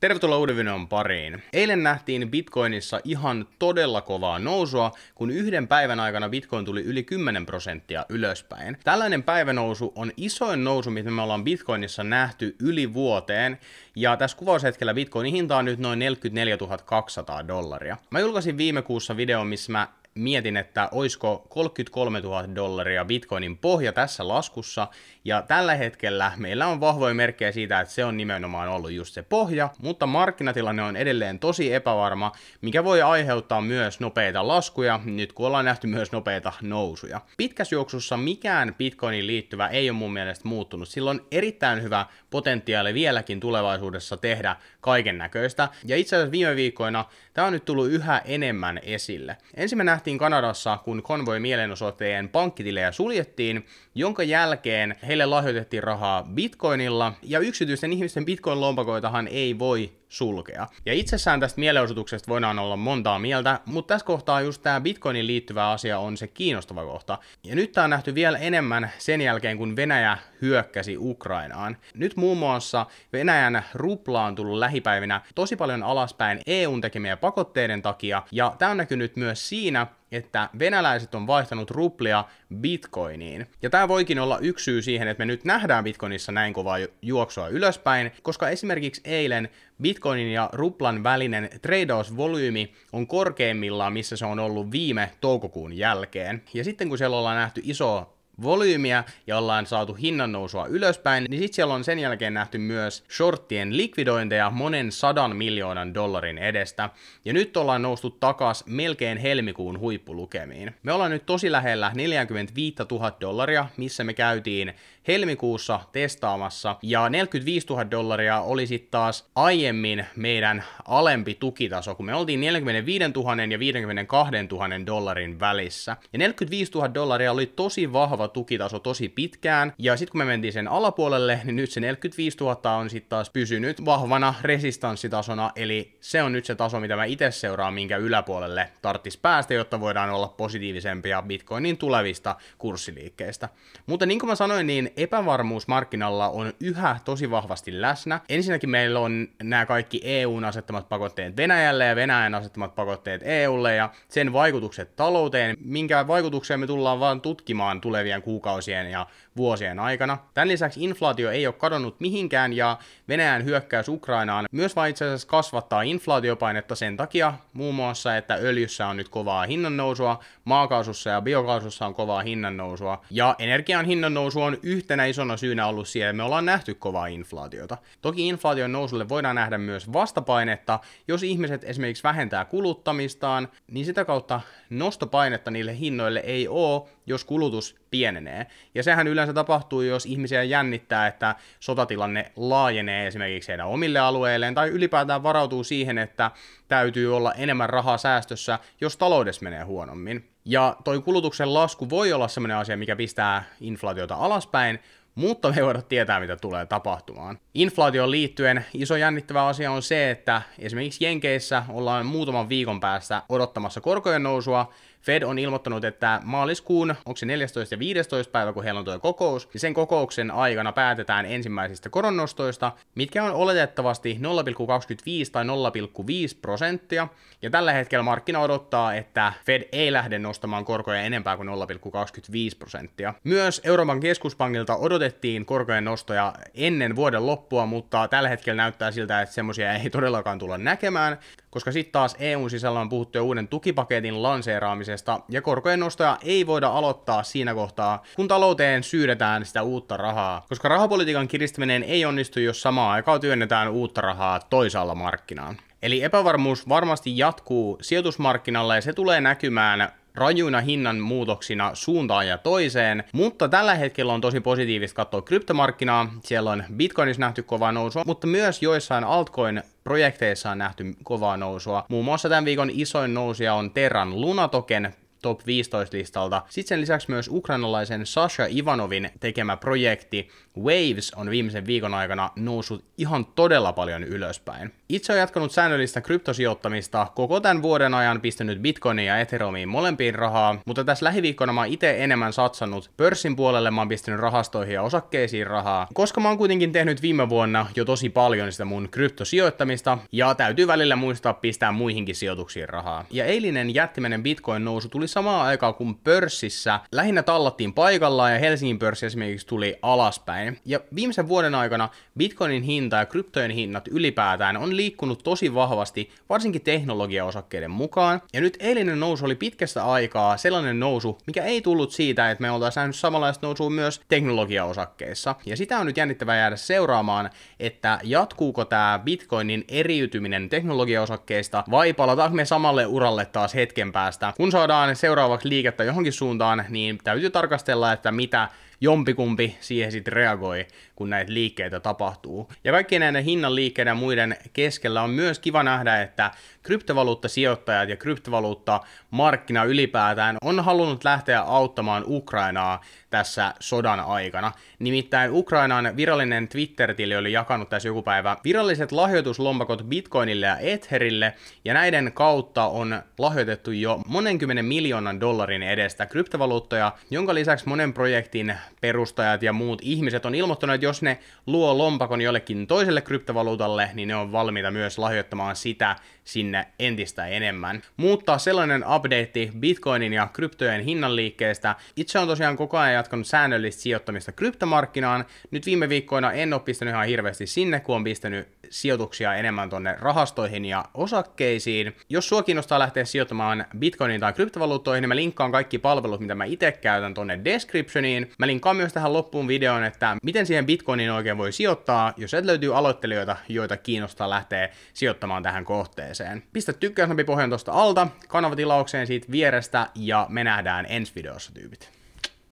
Tervetuloa uuden videon pariin. Eilen nähtiin Bitcoinissa ihan todella kovaa nousua, kun yhden päivän aikana Bitcoin tuli yli 10 prosenttia ylöspäin. Tällainen päivänousu on isoin nousu, mitä me ollaan Bitcoinissa nähty yli vuoteen, ja tässä kuvaushetkellä Bitcoinin hinta on nyt noin 44 200 dollaria. Mä julkaisin viime kuussa video, missä mä mietin, että olisiko 33 000 dollaria bitcoinin pohja tässä laskussa, ja tällä hetkellä meillä on vahvoja merkkejä siitä, että se on nimenomaan ollut just se pohja, mutta markkinatilanne on edelleen tosi epävarma, mikä voi aiheuttaa myös nopeita laskuja, nyt kun ollaan nähty myös nopeita nousuja. Pitkässä juoksussa mikään bitcoinin liittyvä ei ole mun mielestä muuttunut, sillä on erittäin hyvä potentiaali vieläkin tulevaisuudessa tehdä kaiken näköistä, ja itse asiassa viime viikkoina tämä on nyt tullut yhä enemmän esille. Ensimmäinen. me nähtiin Kanadassa, kun konvoi mielenosoittajien pankkitilejä suljettiin, jonka jälkeen heille lahjoitettiin rahaa bitcoinilla, ja yksityisten ihmisten bitcoin-lompakoitahan ei voi sulkea. Ja itsessään tästä mielenosoituksesta voidaan olla montaa mieltä, mutta tässä kohtaa just tämä bitcoinin liittyvä asia on se kiinnostava kohta. Ja nyt tämä on nähty vielä enemmän sen jälkeen, kun Venäjä hyökkäsi Ukrainaan. Nyt muun muassa Venäjän rupla on tullut lähipäivinä tosi paljon alaspäin EUn tekemiä pakotteiden takia, ja tämä on näkynyt myös siinä, että venäläiset on vaihtanut ruplia bitcoiniin. Ja tämä voikin olla yksi syy siihen, että me nyt nähdään bitcoinissa näin kovaa juoksua ylöspäin, koska esimerkiksi eilen bitcoinin ja ruplan välinen trade trade-off-volyymi on korkeimmillaan, missä se on ollut viime toukokuun jälkeen. Ja sitten kun siellä ollaan nähty iso volyymiä ja ollaan saatu hinnan nousua ylöspäin, niin sitten siellä on sen jälkeen nähty myös shorttien likvidointeja monen sadan miljoonan dollarin edestä. Ja nyt ollaan noustu takas melkein helmikuun huippulukemiin. Me ollaan nyt tosi lähellä 45 000 dollaria, missä me käytiin helmikuussa testaamassa, ja 45 000 dollaria oli sitten taas aiemmin meidän alempi tukitaso, kun me oltiin 45 000 ja 52 000 dollarin välissä. Ja 45 000 dollaria oli tosi vahva tukitaso tosi pitkään, ja sitten kun me mentiin sen alapuolelle, niin nyt se 45 000 on sitten taas pysynyt vahvana resistanssitasona, eli se on nyt se taso, mitä mä itse seuraan, minkä yläpuolelle tarttis päästä, jotta voidaan olla positiivisempia Bitcoinin tulevista kurssiliikkeistä. Mutta niin kuin mä sanoin, niin epävarmuus markkinalla on yhä tosi vahvasti läsnä. Ensinnäkin meillä on nämä kaikki EUn asettamat pakotteet Venäjälle ja Venäjän asettamat pakotteet EUlle ja sen vaikutukset talouteen, minkä vaikutuksia me tullaan vaan tutkimaan tulevien kuukausien ja vuosien aikana. Tämän lisäksi inflaatio ei ole kadonnut mihinkään ja Venäjän hyökkäys Ukrainaan myös vaan itse asiassa kasvattaa inflaatiopainetta sen takia muun muassa, että öljyssä on nyt kovaa hinnannousua, maakaasussa ja biokaasussa on kovaa hinnannousua ja energian hinnannousu on yhtenä isona syynä ollut siellä, me ollaan nähty kovaa inflaatiota. Toki inflaation nousulle voidaan nähdä myös vastapainetta, jos ihmiset esimerkiksi vähentää kuluttamistaan, niin sitä kautta nostopainetta niille hinnoille ei ole, jos kulutus pienenee. Ja sehän yleensä tapahtuu, jos ihmisiä jännittää, että sotatilanne laajenee esimerkiksi heidän omille alueilleen, tai ylipäätään varautuu siihen, että täytyy olla enemmän rahaa säästössä, jos taloudessa menee huonommin. Ja toi kulutuksen lasku voi olla sellainen asia, mikä pistää inflaatiota alaspäin, mutta me ei voida tietää, mitä tulee tapahtumaan. Inflaatioon liittyen iso jännittävä asia on se, että esimerkiksi Jenkeissä ollaan muutaman viikon päästä odottamassa korkojen nousua, Fed on ilmoittanut, että maaliskuun, onko se 14 ja 15 päivä, kun heillä on tuo kokous, niin sen kokouksen aikana päätetään ensimmäisistä koronnostoista, mitkä on oletettavasti 0,25 tai 0,5 prosenttia, ja tällä hetkellä markkina odottaa, että Fed ei lähde nostamaan korkoja enempää kuin 0,25 prosenttia. Myös Euroopan keskuspankilta odotettiin korkojen nostoja ennen vuoden loppua, mutta tällä hetkellä näyttää siltä, että semmoisia ei todellakaan tulla näkemään koska sitten taas EUn sisällä on puhuttu jo uuden tukipaketin lanseeraamisesta, ja korkojen nostoja ei voida aloittaa siinä kohtaa, kun talouteen syydetään sitä uutta rahaa, koska rahapolitiikan kiristäminen ei onnistu, jos samaan aikaan työnnetään uutta rahaa toisaalla markkinaan. Eli epävarmuus varmasti jatkuu sijoitusmarkkinalle ja se tulee näkymään rajuina hinnan muutoksina suuntaan ja toiseen, mutta tällä hetkellä on tosi positiivista katsoa kryptomarkkinaa, siellä on Bitcoinissa nähty kovaa nousua, mutta myös joissain altcoin projekteissa on nähty kovaa nousua. Muun muassa tämän viikon isoin nousija on Terran Lunatoken, top 15 listalta. Sitten sen lisäksi myös ukrainalaisen Sasha Ivanovin tekemä projekti Waves on viimeisen viikon aikana noussut ihan todella paljon ylöspäin. Itse olen jatkanut säännöllistä kryptosijoittamista koko tämän vuoden ajan pistänyt Bitcoinin ja Ethereumiin molempiin rahaa, mutta tässä lähiviikkona mä oon itse enemmän satsannut. Pörssin puolelle mä oon pistänyt rahastoihin ja osakkeisiin rahaa, koska mä oon kuitenkin tehnyt viime vuonna jo tosi paljon sitä mun kryptosijoittamista ja täytyy välillä muistaa pistää muihinkin sijoituksiin rahaa. Ja eilinen jättimäinen Bitcoin nousu tuli samaan aikaan kuin pörssissä. Lähinnä tallattiin paikallaan ja Helsingin pörssi esimerkiksi tuli alaspäin. Ja viimeisen vuoden aikana Bitcoinin hinta ja kryptojen hinnat ylipäätään on liikkunut tosi vahvasti, varsinkin teknologiaosakkeiden mukaan. Ja nyt eilinen nousu oli pitkästä aikaa sellainen nousu, mikä ei tullut siitä, että me oltaisiin saanut samanlaista nousua myös teknologiaosakkeissa. Ja sitä on nyt jännittävää jäädä seuraamaan, että jatkuuko tämä Bitcoinin eriytyminen teknologiaosakkeista vai palataanko me samalle uralle taas hetken päästä. Kun saadaan seuraavaksi liikettä johonkin suuntaan, niin täytyy tarkastella, että mitä jompikumpi siihen sitten reagoi, kun näitä liikkeitä tapahtuu. Ja kaikkien näiden hinnan liikkeiden ja muiden kes- keskellä on myös kiva nähdä, että kryptovaluuttasijoittajat ja kryptovaluuttamarkkina markkina ylipäätään on halunnut lähteä auttamaan Ukrainaa tässä sodan aikana. Nimittäin Ukrainan virallinen Twitter-tili oli jakanut tässä joku päivä viralliset lahjoituslompakot Bitcoinille ja Etherille, ja näiden kautta on lahjoitettu jo monenkymmenen miljoonan dollarin edestä kryptovaluuttoja, jonka lisäksi monen projektin perustajat ja muut ihmiset on ilmoittanut, että jos ne luo lompakon jollekin toiselle kryptovaluutalle, niin ne on valmiita valmiita myös lahjoittamaan sitä sinne entistä enemmän. Mutta sellainen update bitcoinin ja kryptojen hinnan liikkeestä Itse on tosiaan koko ajan jatkanut säännöllistä sijoittamista kryptomarkkinaan. Nyt viime viikkoina en ole pistänyt ihan hirveästi sinne, kun on pistänyt sijoituksia enemmän tonne rahastoihin ja osakkeisiin. Jos sua kiinnostaa lähteä sijoittamaan bitcoiniin tai kryptovaluuttoihin, niin mä linkkaan kaikki palvelut, mitä mä itse käytän tonne descriptioniin. Mä linkkaan myös tähän loppuun videoon, että miten siihen bitcoinin oikein voi sijoittaa, jos et löytyy aloittelijoita, joita kiinnostaa lähteä sijoittamaan tähän kohteeseen. Pistä tykkäysnappi pohjan tuosta alta, kanavatilaukseen siitä vierestä ja me nähdään ensi videossa tyypit.